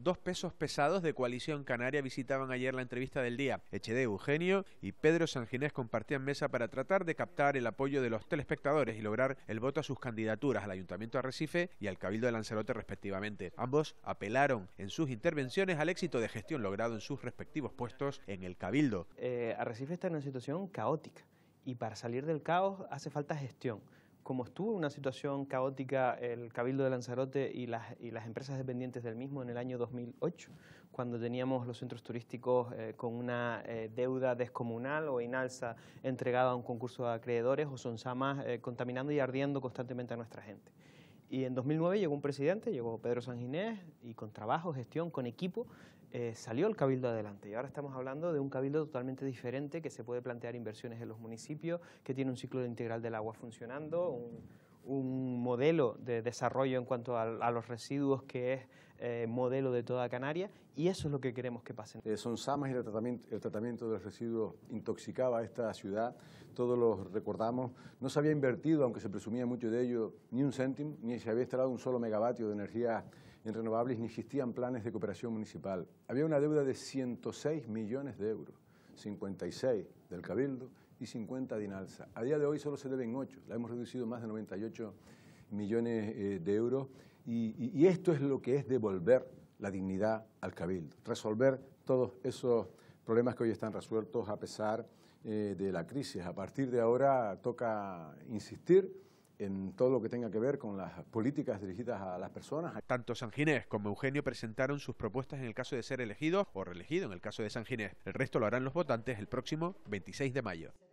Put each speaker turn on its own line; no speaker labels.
Dos pesos pesados de Coalición Canaria visitaban ayer la entrevista del día. Echede Eugenio y Pedro Sanginés compartían mesa para tratar de captar el apoyo de los telespectadores y lograr el voto a sus candidaturas al Ayuntamiento de Arrecife y al Cabildo de Lanzarote respectivamente. Ambos apelaron en sus intervenciones al éxito de gestión logrado en sus respectivos puestos en el Cabildo.
Eh, Arrecife está en una situación caótica y para salir del caos hace falta gestión como estuvo una situación caótica el Cabildo de Lanzarote y las, empresas dependientes del mismo en el año 2008, cuando teníamos los centros turísticos eh, con una eh, deuda descomunal o inalza entregada a un concurso de acreedores o son eh, contaminando y ardiendo constantemente a nuestra gente. Y en 2009 llegó un presidente, llegó Pedro Sanginés, y con trabajo, gestión, con equipo, eh, salió el cabildo adelante. Y ahora estamos hablando de un cabildo totalmente diferente que se puede plantear inversiones en los municipios, que tiene un ciclo integral del agua funcionando, un, un modelo de desarrollo en cuanto a, los residuos que es eh, modelo de toda Canaria y eso es lo que queremos que pase.
Eh, son Samas y el tratamiento, tratamiento de los residuos intoxicaba a esta ciudad, todos los recordamos, no se había invertido, aunque se presumía mucho de ello, ni un céntimo, ni se había instalado un solo megavatio de energía en renovables, ni existían planes de cooperación municipal. Había una deuda de 106 millones de euros, 56 del Cabildo y 50 de A día de hoy solo se deben 8, la hemos reducido más de 98 millones eh, de euros y, esto es lo que es devolver la dignidad al cabildo, resolver todos esos problemas que hoy están resueltos a pesar eh, de la crisis. A partir de ahora toca insistir
en todo lo que tenga que ver con las políticas dirigidas a las personas. Tanto San Ginés como Eugenio presentaron sus propuestas en el caso de ser elegido o reelegido en el caso de San Ginés. El resto lo harán los votantes el próximo 26 de mayo.